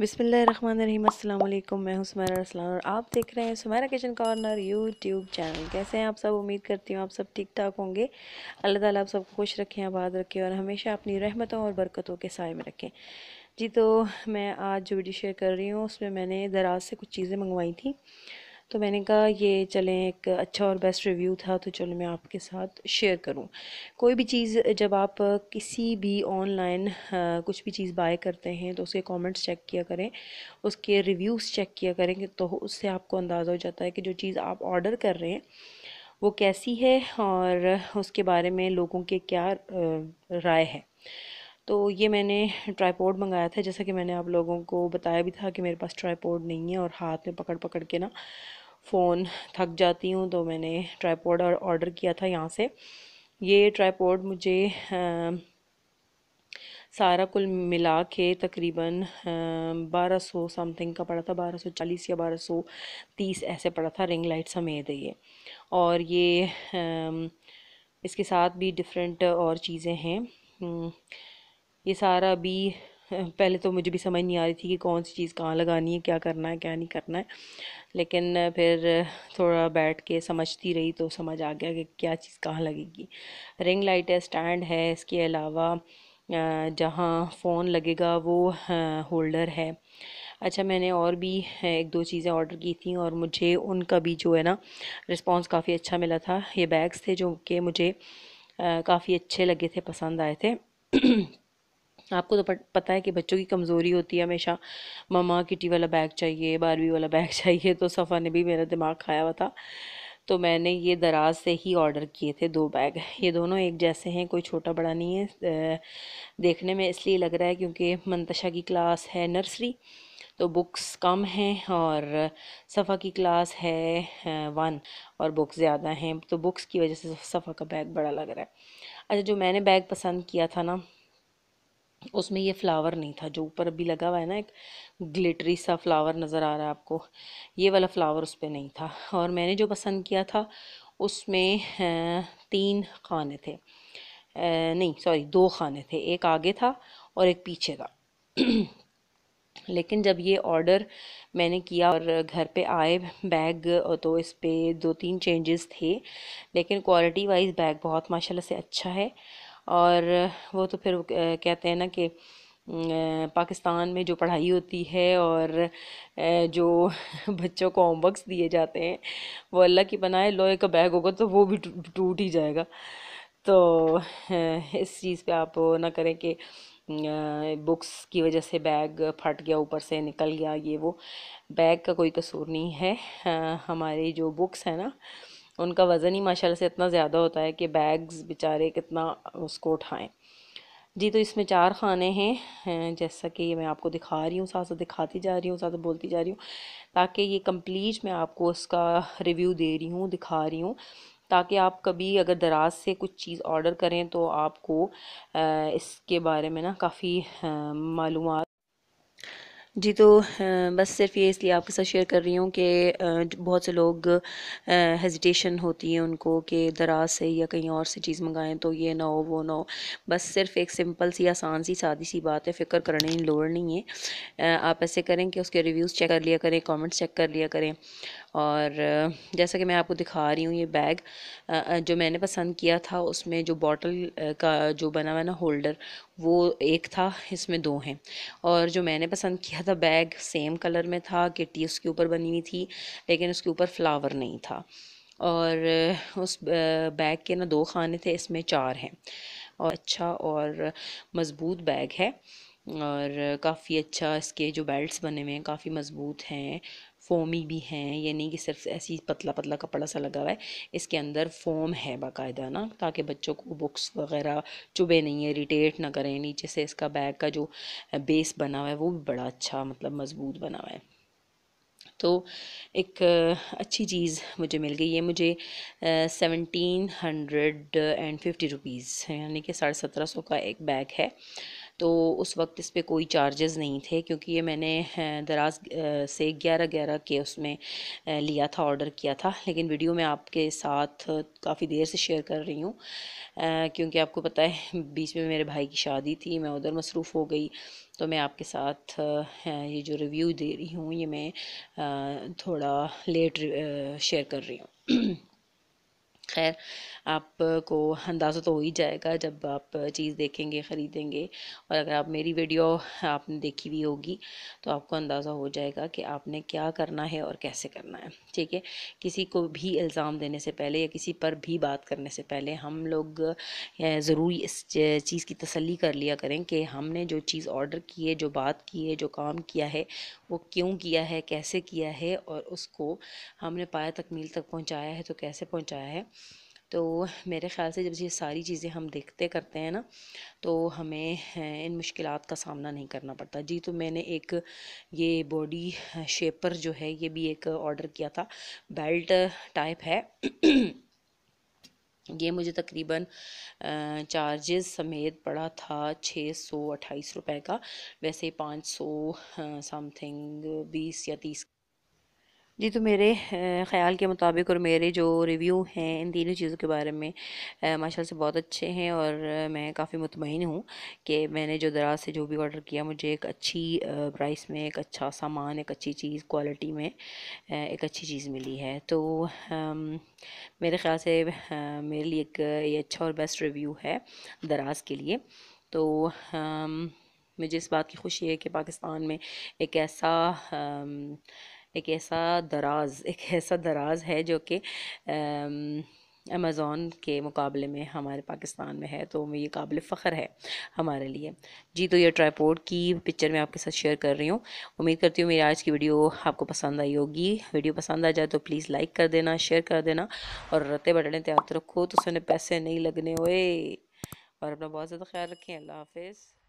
बिसमीम अल्लाम मैं हूं सुमेरा रसलान और आप देख रहे हैं सुमारा किचन कॉर्नर यूट्यूब चैनल कैसे हैं आप सब उम्मीद करती हूं आप सब ठीक ठाक होंगे अल्लाह ताला आप सबको खुश रखें आबाद रखें और हमेशा अपनी रहमतों और बरकतों के साय में रखें जी तो मैं आज जो वीडियो शेयर कर रही हूँ उसमें मैंने दराज से कुछ चीज़ें मंगवाई थी तो मैंने कहा ये चलें एक अच्छा और बेस्ट रिव्यू था तो चलो मैं आपके साथ शेयर करूं कोई भी चीज़ जब आप किसी भी ऑनलाइन कुछ भी चीज़ बाय करते हैं तो उसके कमेंट्स चेक किया करें उसके रिव्यूज़ चेक किया करें तो उससे आपको अंदाज़ा हो जाता है कि जो चीज़ आप ऑर्डर कर रहे हैं वो कैसी है और उसके बारे में लोगों के क्या राय है तो ये मैंने ट्राईपोर्ड मंगाया था जैसा कि मैंने आप लोगों को बताया भी था कि मेरे पास ट्राईपोर्ड नहीं है और हाथ में पकड़ पकड़ के ना फ़ोन थक जाती हूँ तो मैंने ट्राईपोड ऑर्डर किया था यहाँ से ये ट्राईपोड मुझे आ, सारा कुल मिला के तकरीबन बारह सौ समथिंग का पड़ा था बारह सौ चालीस या बारह सौ तीस ऐसे पड़ा था रिंग लाइट समेत ये और ये आ, इसके साथ भी डिफरेंट और चीज़ें हैं हम्म, ये सारा भी पहले तो मुझे भी समझ नहीं आ रही थी कि कौन सी चीज़ कहाँ लगानी है क्या करना है क्या नहीं करना है लेकिन फिर थोड़ा बैठ के समझती रही तो समझ आ गया कि क्या चीज़ कहाँ लगेगी रिंग लाइट है स्टैंड है इसके अलावा जहाँ फ़ोन लगेगा वो होल्डर है अच्छा मैंने और भी एक दो चीज़ें ऑर्डर की थी और मुझे उनका भी जो है ना रिस्पांस काफ़ी अच्छा मिला था ये बैग्स थे जो कि मुझे काफ़ी अच्छे लगे थे पसंद आए थे आपको तो पता है कि बच्चों की कमज़ोरी होती है हमेशा ममा किटी वाला बैग चाहिए बारहवीं वाला बैग चाहिए तो सफ़ा ने भी मेरा दिमाग खाया हुआ था तो मैंने ये दराज से ही ऑर्डर किए थे दो बैग ये दोनों एक जैसे हैं कोई छोटा बड़ा नहीं है देखने में इसलिए लग रहा है क्योंकि मंतशा की क्लास है नर्सरी तो बुक्स कम हैं और सफ़ा की क्लास है वन और बुक्स ज़्यादा हैं तो बुक्स की वजह से सफ़ा का बैग बड़ा लग रहा है अच्छा जो मैंने बैग पसंद किया था ना उसमें ये फ्लावर नहीं था जो ऊपर अभी लगा हुआ है ना एक ग्लिटरी सा फ्लावर नज़र आ रहा है आपको ये वाला फ्लावर उस पर नहीं था और मैंने जो पसंद किया था उसमें तीन खाने थे नहीं सॉरी दो खाने थे एक आगे था और एक पीछे था लेकिन जब ये ऑर्डर मैंने किया और घर पे आए बैग तो इस पर दो तीन चेंजेस थे लेकिन क्वालिटी वाइज बैग बहुत माशाल्लाह से अच्छा है और वो तो फिर कहते हैं ना कि पाकिस्तान में जो पढ़ाई होती है और जो बच्चों को होमवर्कस दिए जाते हैं वो अल्लाह की बनाए लोहे का बैग होगा तो वो भी टूट ही जाएगा तो इस चीज़ पे आप ना करें कि बुक्स की वजह से बैग फट गया ऊपर से निकल गया ये वो बैग का कोई कसूर नहीं है हमारी जो बुक्स है ना उनका वज़न ही माशाल्लाह से इतना ज़्यादा होता है कि बैग्स बेचारे कितना उसको उठाएं जी तो इसमें चार खाने हैं जैसा कि मैं आपको दिखा रही हूँ साथ साथ दिखाती जा रही हूँ साथ साथ बोलती जा रही हूँ ताकि ये कंप्लीट मैं आपको उसका रिव्यू दे रही हूँ दिखा रही हूँ ताकि आप कभी अगर दराज से कुछ चीज़ ऑर्डर करें तो आपको इसके बारे में ना काफ़ी मालूम जी तो बस सिर्फ ये इसलिए आपके साथ शेयर कर रही हूँ कि बहुत से लोग हेजिटेशन होती है उनको कि दराज से या कहीं और से चीज़ मंगाएं तो ये ना हो वो ना हो बस सिर्फ एक सिंपल सी आसान सी सादी सी बात है फ़िक्र करने की लोड़ नहीं है आप ऐसे करें कि उसके रिव्यूज़ चेक कर लिया करें कमेंट्स चेक कर लिया करें और जैसा कि मैं आपको दिखा रही हूँ ये बैग जो मैंने पसंद किया था उसमें जो बॉटल का जो बना हुआ ना होल्डर वो एक था इसमें दो हैं और जो मैंने पसंद किया था बैग सेम कलर में था किटी उसके ऊपर बनी हुई थी लेकिन उसके ऊपर फ्लावर नहीं था और उस बैग के ना दो खाने थे इसमें चार हैं और अच्छा और मज़बूत बैग है और काफ़ी अच्छा इसके जो बेल्ट्स बने हुए हैं काफ़ी मज़बूत हैं फोमी भी हैं ये नहीं कि सिर्फ ऐसी पतला पतला कपड़ा सा लगा हुआ है इसके अंदर फोम है बाकायदा ना ताकि बच्चों को बुक्स वगैरह चुभे नहीं है रिटेट ना करें नीचे से इसका बैग का जो बेस बना हुआ है वो भी बड़ा अच्छा मतलब मज़बूत बना हुआ है तो एक अच्छी चीज़ मुझे मिल गई ये मुझे seventeen hundred and fifty rupees यानी कि साढ़े सत्रह सौ का एक बैग है तो उस वक्त इस पर कोई चार्जेस नहीं थे क्योंकि ये मैंने दराज से ग्यारह ग्यारह के उसमें लिया था ऑर्डर किया था लेकिन वीडियो मैं आपके साथ काफ़ी देर से शेयर कर रही हूँ क्योंकि आपको पता है बीच में मेरे भाई की शादी थी मैं उधर मसरूफ़ हो गई तो मैं आपके साथ ये जो रिव्यू दे रही हूँ ये मैं थोड़ा लेट शेयर कर रही हूँ खैर आपको अंदाज़ा तो हो ही जाएगा जब आप चीज़ देखेंगे ख़रीदेंगे और अगर आप मेरी वीडियो आपने देखी हुई होगी तो आपको अंदाज़ा हो जाएगा कि आपने क्या करना है और कैसे करना है ठीक है किसी को भी इल्ज़ाम देने से पहले या किसी पर भी बात करने से पहले हम लोग ज़रूरी इस चीज़ की तसली कर लिया करें कि हमने जो चीज़ ऑर्डर की है जो बात की है जो काम किया है वो क्यों किया है कैसे किया है और उसको हमने पाया तकमील तक पहुँचाया है तो कैसे पहुँचाया है तो मेरे ख़्याल से जब ये सारी चीज़ें हम देखते करते हैं ना तो हमें इन मुश्किल का सामना नहीं करना पड़ता जी तो मैंने एक ये बॉडी शेपर जो है ये भी एक ऑर्डर किया था बेल्ट टाइप है ये मुझे तकरीबन चार्जेस समेत पड़ा था छः सौ अट्ठाईस रुपये का वैसे पाँच सौ समथिंग बीस या तीस जी तो मेरे ख़्याल के मुताबिक और मेरे जो रिव्यू हैं इन तीनों चीज़ों के बारे में माशाल्लाह से बहुत अच्छे हैं और मैं काफ़ी मुतमिन हूँ कि मैंने जो दराज से जो भी ऑर्डर किया मुझे एक अच्छी प्राइस में एक अच्छा सामान एक अच्छी चीज़ क्वालिटी में एक अच्छी चीज़ मिली है तो मेरे ख़्याल से मेरे लिए एक ये अच्छा और बेस्ट रिव्यू है दराज के लिए तो मुझे इस बात की खुशी है कि पाकिस्तान में एक ऐसा एक ऐसा दराज एक ऐसा दराज है जो कि अमेज़ोन के मुकाबले में हमारे पाकिस्तान में है तो ये काबिल फ़ख्र है हमारे लिए जी तो ये ट्राईपोर्ट की पिक्चर मैं आपके साथ शेयर कर रही हूँ उम्मीद करती हूँ मेरी आज की वीडियो आपको पसंद आई होगी वीडियो पसंद आ जाए तो प्लीज़ लाइक कर देना शेयर कर देना और रत्ते बटने तैयार तो रखो तो उसने पैसे नहीं लगने हुए और अपना बहुत ज़्यादा ख्याल रखें अल्लाह हाफिज़